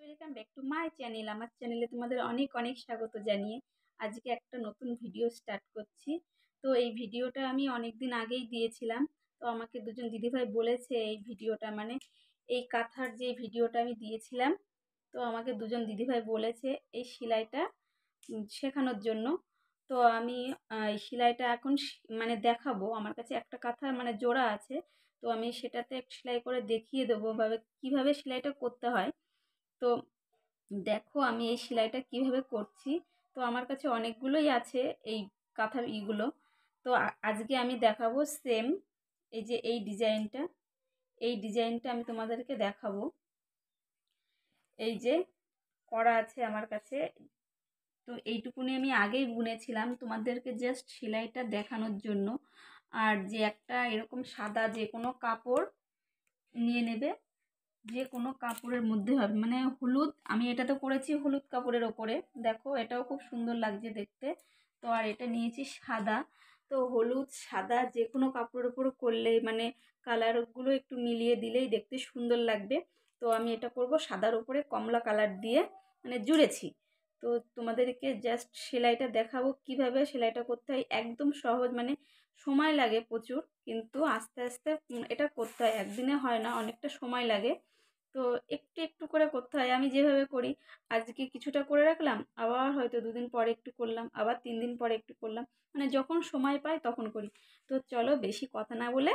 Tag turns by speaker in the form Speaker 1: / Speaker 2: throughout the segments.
Speaker 1: welcome back to my channel আমার চ্যানেলে তোমাদের অনেক অনেক স্বাগত জানিয়ে আজকে একটা নতুন ভিডিও স্টার্ট করছি তো এই ভিডিওটা আমি অনেক দিন আগেই দিয়েছিলাম তো আমাকে দুজন দিদিভাই বলেছে এই ভিডিওটা মানে এই কাঁথার যে ভিডিওটা আমি দিয়েছিলাম তো আমাকে দুজন দিদিভাই বলেছে এই সেলাইটা শেখানোর জন্য তো আমি এই সেলাইটা এখন মানে দেখাবো আমার কাছে একটা কাঁথা মানে জোড়া আছে তো আমি সেটাতে সেলাই করে দেখিয়ে দেবো ভাবে কীভাবে সেলাইটা করতে হয় তো দেখো আমি এই সেলাইটা কিভাবে করছি তো আমার কাছে অনেকগুলোই আছে এই কাঁথার ইগুলো তো আজকে আমি দেখাবো সেম এই যে এই ডিজাইনটা এই ডিজাইনটা আমি তোমাদেরকে দেখাবো এই যে করা আছে আমার কাছে তো এইটুকুনি আমি আগেই বুনেছিলাম তোমাদেরকে জাস্ট সেলাইটা দেখানোর জন্য আর যে একটা এরকম সাদা যে কোনো কাপড় নিয়ে নেবে যে কোনো কাপড়ের মধ্যে হবে মানে হলুদ আমি এটা তো করেছি হলুদ কাপড়ের ওপরে দেখো এটাও খুব সুন্দর লাগছে দেখতে তো আর এটা নিয়েছি সাদা তো হলুদ সাদা যে কোনো কাপড়ের ওপর করলেই মানে কালারগুলো একটু মিলিয়ে দিলেই দেখতে সুন্দর লাগবে তো আমি এটা করব সাদার ওপরে কমলা কালার দিয়ে মানে জুড়েছি তো তোমাদেরকে জাস্ট সেলাইটা দেখাবো কিভাবে সেলাইটা করতে হয় একদম সহজ মানে সময় লাগে প্রচুর কিন্তু আস্তে আস্তে এটা করতে হয় একদিনে হয় না অনেকটা সময় লাগে তো একটু একটু করে করতে হয় আমি যেভাবে করি আজকে কিছুটা করে রাখলাম আবার হয়তো দুদিন পরে একটু করলাম আবার তিন দিন পরে একটু করলাম মানে যখন সময় পাই তখন করি তো চলো বেশি কথা না বলে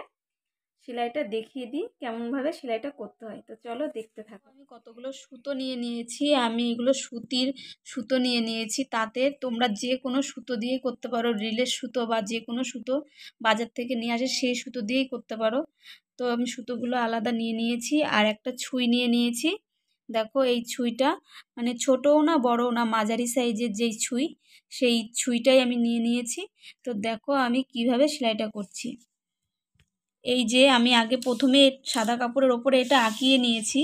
Speaker 1: সেলাইটা দেখিয়ে দিই কেমনভাবে সেলাইটা করতে হয় তো চলো দেখতে থাকো আমি কতগুলো সুতো নিয়ে নিয়েছি আমি এগুলো সুতির সুতো নিয়ে নিয়েছি তাতে তোমরা যে কোনো সুতো দিয়ে করতে পারো রিলের সুতো বা যে কোনো সুতো বাজার থেকে নিয়ে আসে সেই সুতো দিয়েই করতে পারো তো আমি সুতোগুলো আলাদা নিয়ে নিয়েছি আর একটা ছুঁই নিয়ে নিয়েছি দেখো এই ছুঁইটা মানে ছোটও না বড়ও না মাঝারি সাইজের যেই ছুঁই সেই ছুঁইটাই আমি নিয়ে নিয়েছি তো দেখো আমি কিভাবে সেলাইটা করছি এই যে আমি আগে প্রথমে সাদা কাপড়ের ওপরে এটা আঁকিয়ে নিয়েছি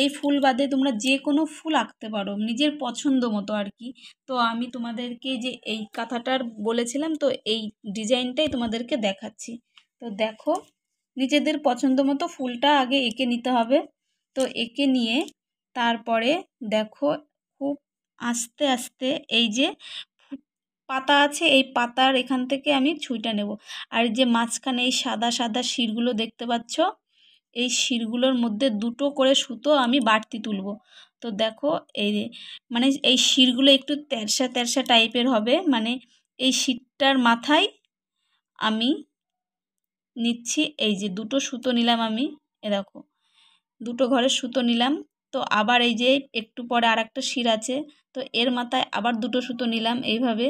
Speaker 1: এই ফুল বাদে তোমরা যে কোনো ফুল আঁকতে পারো নিজের পছন্দ মতো আর কি তো আমি তোমাদেরকে যে এই কাঁথাটার বলেছিলাম তো এই ডিজাইনটাই তোমাদেরকে দেখাচ্ছি তো দেখো নিজেদের পছন্দ মতো ফুলটা আগে এঁকে নিতে হবে তো এঁকে নিয়ে তারপরে দেখো খুব আস্তে আস্তে এই যে পাতা আছে এই পাতার এখান থেকে আমি ছুঁইটা নেব আর যে মাঝখানে এই সাদা সাদা শিরগুলো দেখতে পাচ্ছ এই শিরগুলোর মধ্যে দুটো করে সুতো আমি বাড়তি তুলব তো দেখো এই মানে এই শিরগুলো একটু তেরসা তেরসা টাইপের হবে মানে এই শিরটার মাথায় আমি নিচ্ছি এই যে দুটো সুতো নিলাম আমি এ দেখো দুটো ঘরের সুতো নিলাম তো আবার এই যে একটু পরে আর একটা শির আছে তো এর মাথায় আবার দুটো সুতো নিলাম এইভাবে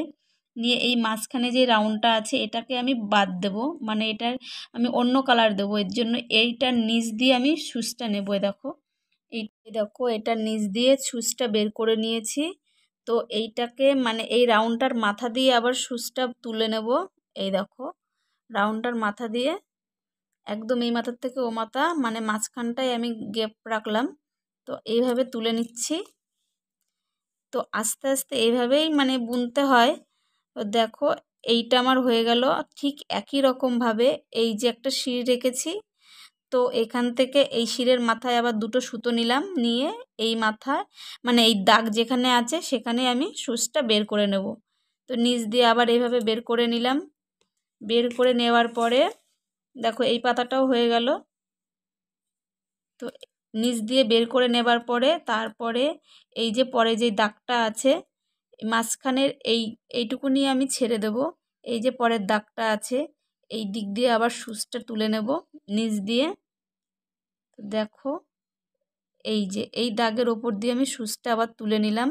Speaker 1: নিয়ে এই মাঝখানে যে রাউন্ডটা আছে এটাকে আমি বাদ দেব মানে এটার আমি অন্য কালার দেব এর জন্য এইটার নিচ দিয়ে আমি সুচটা নেব দেখো এই দেখো এটার নিচ দিয়ে সুচটা বের করে নিয়েছি তো এইটাকে মানে এই রাউন্ডটার মাথা দিয়ে আবার সুচটা তুলে নেব এই দেখো রাউন্ডটার মাথা দিয়ে একদম এই মাথার থেকে ও মাথা মানে মাঝখানটায় আমি গ্যাপ রাখলাম তো এইভাবে তুলে নিচ্ছি তো আস্তে আস্তে এইভাবেই মানে বুনতে হয় তো দেখো এইটা আমার হয়ে গেল ঠিক একই রকমভাবে এই যে একটা শির রেখেছি তো এখান থেকে এই শিরের মাথায় আবার দুটো সুতো নিলাম নিয়ে এই মাথায় মানে এই দাগ যেখানে আছে সেখানে আমি সুচটা বের করে নেব তো নিচ দিয়ে আবার এইভাবে বের করে নিলাম বের করে নেওয়ার পরে দেখো এই পাতাটাও হয়ে গেল তো নিচ দিয়ে বের করে নেবার পরে তারপরে এই যে পরে যে দাগটা আছে মাঝখানের এই এইটুকু নিয়ে আমি ছেড়ে দেব এই যে পরের দাগটা আছে এই দিক দিয়ে আবার সুচটা তুলে নেব নিচ দিয়ে দেখো এই যে এই দাগের ওপর দিয়ে আমি সুচটা আবার তুলে নিলাম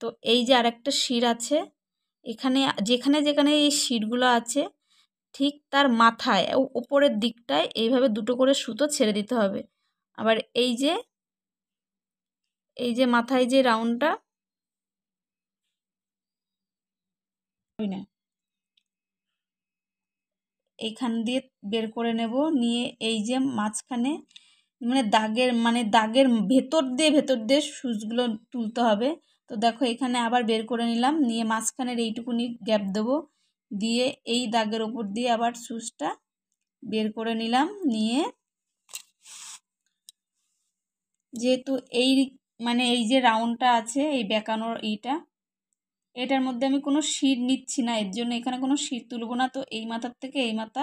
Speaker 1: তো এই যে আরেকটা শির আছে এখানে যেখানে যেখানে এই শিরগুলো আছে ঠিক তার মাথায় ওপরের দিকটায় এইভাবে দুটো করে সুতো ছেড়ে দিতে হবে আবার এই যে এই যে মাথায় যে রাউন্ডটা এইখান দিয়ে বের করে নেব নিয়ে এই যে মাঝখানে মানে দাগের মানে দাগের ভেতর দিয়ে ভেতর দিয়ে সুচগুলো তুলতে হবে তো দেখো এখানে আবার বের করে নিলাম নিয়ে মাঝখানের এইটুকুনি গ্যাপ দেবো দিয়ে এই দাগের ওপর দিয়ে আবার সুচটা বের করে নিলাম নিয়ে যেহেতু এই মানে এই যে রাউন্ডটা আছে এই বেঁকানোর এইটা এটার মধ্যে আমি কোনো শির নিচ্ছি না এর জন্য এখানে কোনো শির তুলব না তো এই মাথার থেকে এই মাথা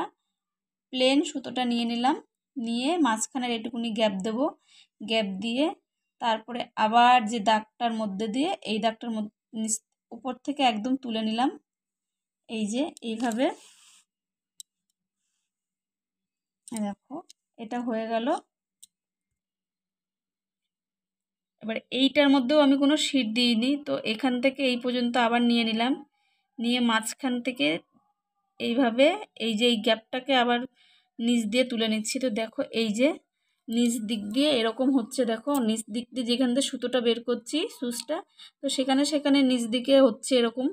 Speaker 1: প্লেন সুতোটা নিয়ে নিলাম নিয়ে মাঝখানের এটুকুনি গ্যাপ দেব গ্যাপ দিয়ে তারপরে আবার যে দাগটার মধ্যে দিয়ে এই দাগটার উপর থেকে একদম তুলে নিলাম এই যে এইভাবে দেখো এটা হয়ে গেল এবার এইটার মধ্যেও আমি কোনো শিট দিইনি তো এখান থেকে এই পর্যন্ত আবার নিয়ে নিলাম নিয়ে মাঝখান থেকে এইভাবে এই যে এই গ্যাপটাকে আবার নিচ দিয়ে তুলে নিচ্ছি তো দেখো এই যে নিচ দিক দিয়ে এরকম হচ্ছে দেখো নিচ দিক দিয়ে যেখান দিয়ে সুতোটা বের করছি সুচটা তো সেখানে সেখানে নিচ দিকে হচ্ছে এরকম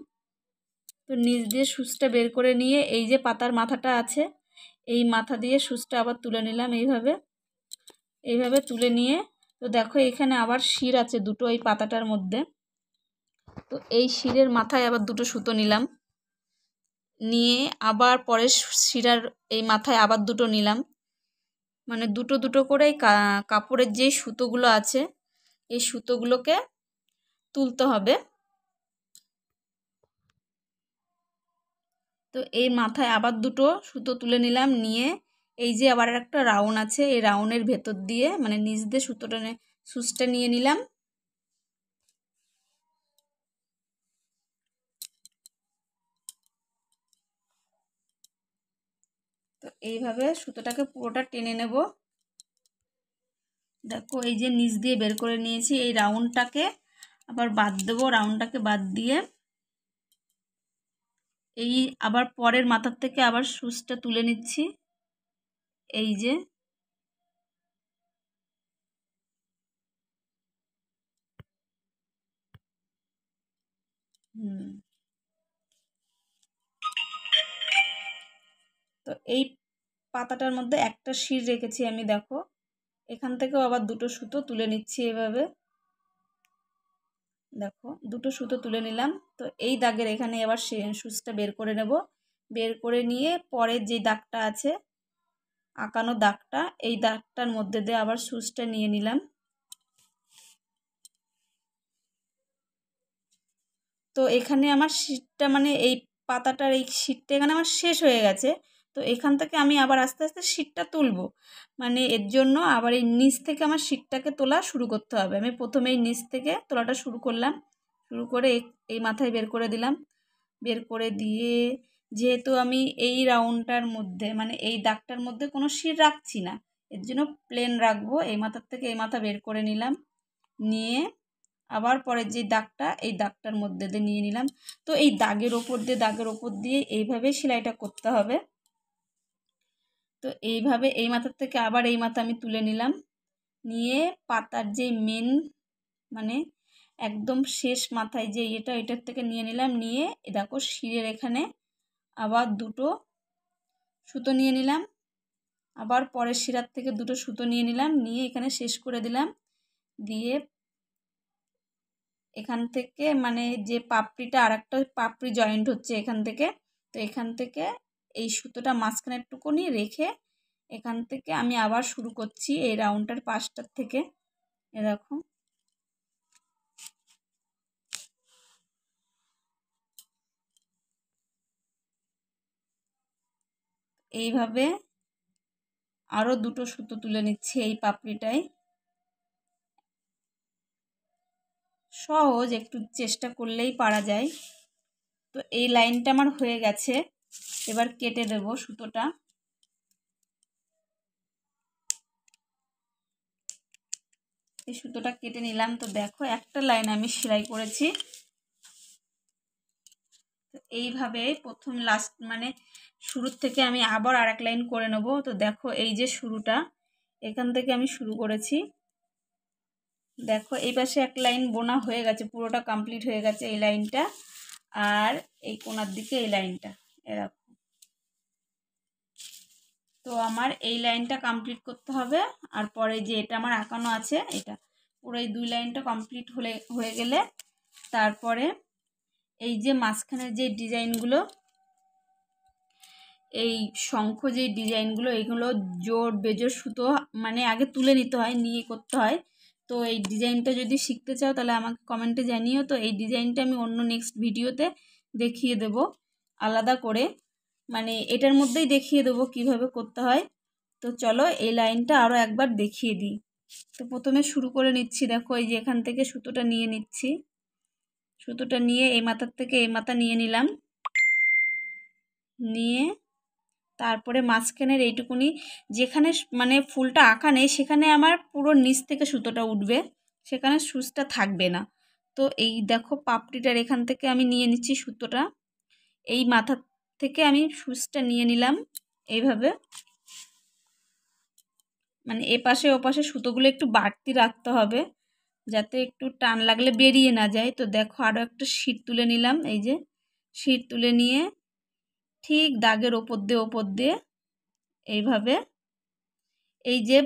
Speaker 1: তো নিচ দিয়ে সুচটা বের করে নিয়ে এই যে পাতার মাথাটা আছে এই মাথা দিয়ে সুচটা আবার তুলে নিলাম এইভাবে এইভাবে তুলে নিয়ে তো দেখো এখানে আবার শির আছে দুটো এই পাতাটার মধ্যে তো এই শিরের মাথায় আবার দুটো সুতো নিলাম নিয়ে আবার পরের শিরার এই মাথায় আবার দুটো নিলাম মানে দুটো দুটো করে কাপড়ের যে সুতোগুলো আছে এই সুতোগুলোকে তুলতে হবে তো এই মাথায় আবার দুটো সুতো তুলে নিলাম নিয়ে এই যে আবার একটা রাউন্ড আছে এই রাউন্ডের ভেতর দিয়ে মানে নিজদের সুতোটা সুচটা নিয়ে নিলাম তো এইভাবে সুতোটাকে পুরোটা টেনে নেব দেখো এই যে নিচ দিয়ে বের করে নিয়েছি এই রাউন্ডটাকে আবার বাদ দেবো রাউন্ডটাকে বাদ দিয়ে এই আবার পরের মাথার থেকে আবার সুচটা তুলে নিচ্ছি এই যে হুম তো এই পাতাটার মধ্যে একটা শির রেখেছি আমি দেখো এখান থেকেও আবার দুটো সুতো তুলে নিচ্ছি এভাবে দেখো দুটো সুতো তুলে নিলাম তো এই দাগের এখানে আবার সুচটা বের করে নেব বের করে নিয়ে পরের যে দাগটা আছে আঁকানো দাগটা এই দাগটার মধ্যে দিয়ে আবার সুচটা নিয়ে নিলাম তো এখানে আমার শিটটা মানে এই পাতাটার এই শিটটা এখানে আমার শেষ হয়ে গেছে তো এখান থেকে আমি আবার আস্তে আস্তে শীতটা তুলব মানে এর জন্য আবার এই নিচ থেকে আমার শীতটাকে তোলা শুরু করতে হবে আমি প্রথমে এই নিচ থেকে তোলাটা শুরু করলাম শুরু করে এই মাথায় বের করে দিলাম বের করে দিয়ে যেহেতু আমি এই রাউন্ডটার মধ্যে মানে এই দাগটার মধ্যে কোনো শির রাখছি না এর জন্য প্লেন রাখবো এই মাথার থেকে এই মাথা বের করে নিলাম নিয়ে আবার পরের যে দাগটা এই দাগটার মধ্যে দিয়ে নিয়ে নিলাম তো এই দাগের ওপর দিয়ে দাগের ওপর দিয়ে এইভাবে সেলাইটা করতে হবে তো এইভাবে এই মাথার থেকে আবার এই মাথা আমি তুলে নিলাম নিয়ে পাতার যে মেন মানে একদম শেষ মাথায় যে এটা এটার থেকে নিয়ে নিলাম নিয়ে এ দেখো শিরের এখানে আবার দুটো সুতো নিয়ে নিলাম আবার পরের শিরার থেকে দুটো সুতো নিয়ে নিলাম নিয়ে এখানে শেষ করে দিলাম দিয়ে এখান থেকে মানে যে পাপড়িটা আর একটা পাপড়ি জয়েন্ট হচ্ছে এখান থেকে তো এখান থেকে এই সুতোটা মাঝখানেরটুকুনি রেখে এখান থেকে আমি আবার শুরু করছি এই রাউন্ডটার পাশটার থেকে এ দেখো এইভাবে আরও দুটো সুতো তুলে নিচ্ছে এই পাপড়িটায় সহজ একটু চেষ্টা করলেই পারা যায় তো এই লাইনটা আমার হয়ে গেছে এবার কেটে দেব সুতোটা এই সুতোটা কেটে নিলাম তো দেখো একটা লাইন আমি সেলাই করেছি এইভাবে প্রথম লাস্ট মানে শুরুর থেকে আমি আবার আর এক লাইন করে নেব তো দেখো এই যে শুরুটা এখান থেকে আমি শুরু করেছি দেখো এই পাশে এক লাইন বোনা হয়ে গেছে পুরোটা কমপ্লিট হয়ে গেছে এই লাইনটা আর এই কোনার দিকে এই লাইনটা এরকম তো আমার এই লাইনটা কমপ্লিট করতে হবে আর পরে যে এটা আমার আঁকানো আছে এটা পুরো এই দুই লাইনটা কমপ্লিট হলে হয়ে গেলে তারপরে এই যে মাঝখানের যে ডিজাইনগুলো এই শঙ্খ যে ডিজাইনগুলো এইগুলো জোর বেজোর সুতো মানে আগে তুলে নিতে হয় নিয়ে করতে হয় তো এই ডিজাইনটা যদি শিখতে চাও তাহলে আমাকে কমেন্টে জানিও তো এই ডিজাইনটা আমি অন্য নেক্সট ভিডিওতে দেখিয়ে দেবো আলাদা করে মানে এটার মধ্যেই দেখিয়ে দেবো কিভাবে করতে হয় তো চলো এই লাইনটা আরও একবার দেখিয়ে দিই তো প্রথমে শুরু করে নিচ্ছি দেখো এই যে এখান থেকে সুতোটা নিয়ে নিচ্ছি সুতোটা নিয়ে এই মাথার থেকে এই মাথা নিয়ে নিলাম নিয়ে তারপরে মাঝখানের এইটুকুনি যেখানে মানে ফুলটা আঁকা নেই সেখানে আমার পুরো নিচ থেকে সুতোটা উঠবে সেখানে সুচটা থাকবে না তো এই দেখো পাপড়িটার এখান থেকে আমি নিয়ে নিচ্ছি সুতোটা এই মাথা থেকে আমি সুচটা নিয়ে নিলাম এইভাবে মানে এপাশে ওপাশে সুতোগুলো একটু বাড়তি রাখতে হবে যাতে একটু টান লাগলে বেরিয়ে না যায় তো দেখো আরও একটা শিট তুলে নিলাম এই যে শিট তুলে নিয়ে ঠিক দাগের ওপর দিয়ে ওপর দিয়ে এইভাবে এই যে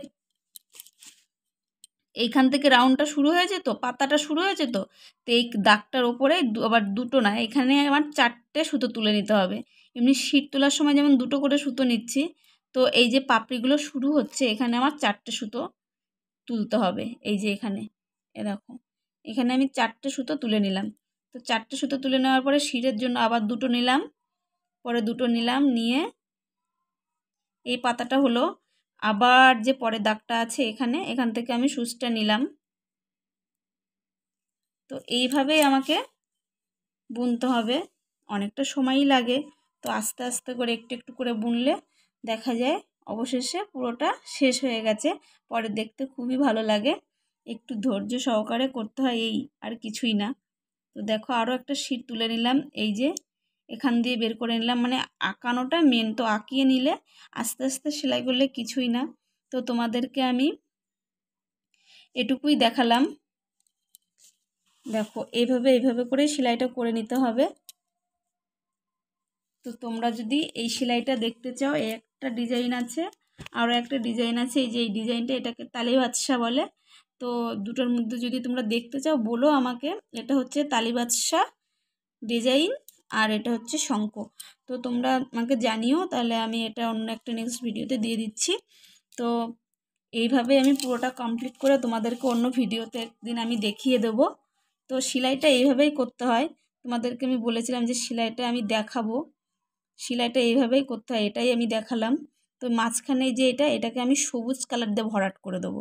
Speaker 1: এইখান থেকে রাউন্ডটা শুরু হয়েছে তো পাতাটা শুরু হয়েছে তো তো এই দাগটার ওপরে আবার দুটো না এখানে আমার চারটে সুতো তুলে নিতে হবে এমনি শীত তোলার সময় যেমন দুটো করে সুতো নিচ্ছি তো এই যে পাপড়িগুলো শুরু হচ্ছে এখানে আমার চারটে সুতো তুলতে হবে এই যে এখানে এ দেখো এখানে আমি চারটে সুতো তুলে নিলাম তো চারটে সুতো তুলে নেওয়ার পরে শীতের জন্য আবার দুটো নিলাম পরে দুটো নিলাম নিয়ে এই পাতাটা হলো আবার যে পরের দাগটা আছে এখানে এখান থেকে আমি সুচটা নিলাম তো এইভাবেই আমাকে বুনতে হবে অনেকটা সময়ই লাগে তো আস্তে আস্তে করে একটু একটু করে বুনলে দেখা যায় অবশেষে পুরোটা শেষ হয়ে গেছে পরে দেখতে খুবই ভালো লাগে একটু ধৈর্য সহকারে করতে হয় এই আর কিছুই না তো দেখো আরও একটা শীত তুলে নিলাম এই যে এখান দিয়ে বের করে নিলাম মানে আঁকানোটা মেন তো আঁকিয়ে নিলে আস্তে আস্তে সেলাই করলে কিছুই না তো তোমাদেরকে আমি এটুকুই দেখালাম দেখো এইভাবে এইভাবে করে সেলাইটা করে নিতে হবে তো তোমরা যদি এই সেলাইটা দেখতে চাও এই একটা ডিজাইন আছে আরও একটা ডিজাইন আছে এই যে এই ডিজাইনটা এটাকে তালিবাদশা বলে তো দুটোর মধ্যে যদি তোমরা দেখতে চাও বলো আমাকে এটা হচ্ছে তালিবাদশা ডিজাইন আর এটা হচ্ছে শঙ্খ তো তোমরা আমাকে জানিও তাহলে আমি এটা অন্য একটা নেক্সট ভিডিওতে দিয়ে দিচ্ছি তো এইভাবে আমি পুরোটা কমপ্লিট করে তোমাদেরকে অন্য ভিডিওতে একদিন আমি দেখিয়ে দেব তো সেলাইটা এইভাবেই করতে হয় তোমাদেরকে আমি বলেছিলাম যে সেলাইটা আমি দেখাবো সেলাইটা এইভাবেই করতে হয় এটাই আমি দেখালাম তো মাঝখানে যে এটা এটাকে আমি সবুজ কালার দিয়ে ভরাট করে দেবো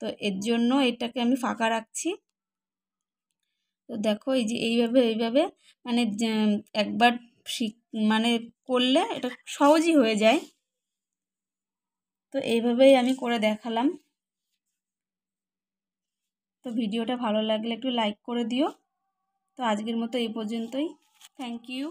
Speaker 1: তো এর জন্য এটাকে আমি ফাঁকা রাখছি তো দেখো এই যে এইভাবে এইভাবে মানে একবার শিখ মানে করলে এটা সহজই হয়ে যায় তো এইভাবেই আমি করে দেখালাম তো ভিডিওটা ভালো লাগলে একটু লাইক করে দিও তো আজকের মতো এই পর্যন্তই থ্যাংক ইউ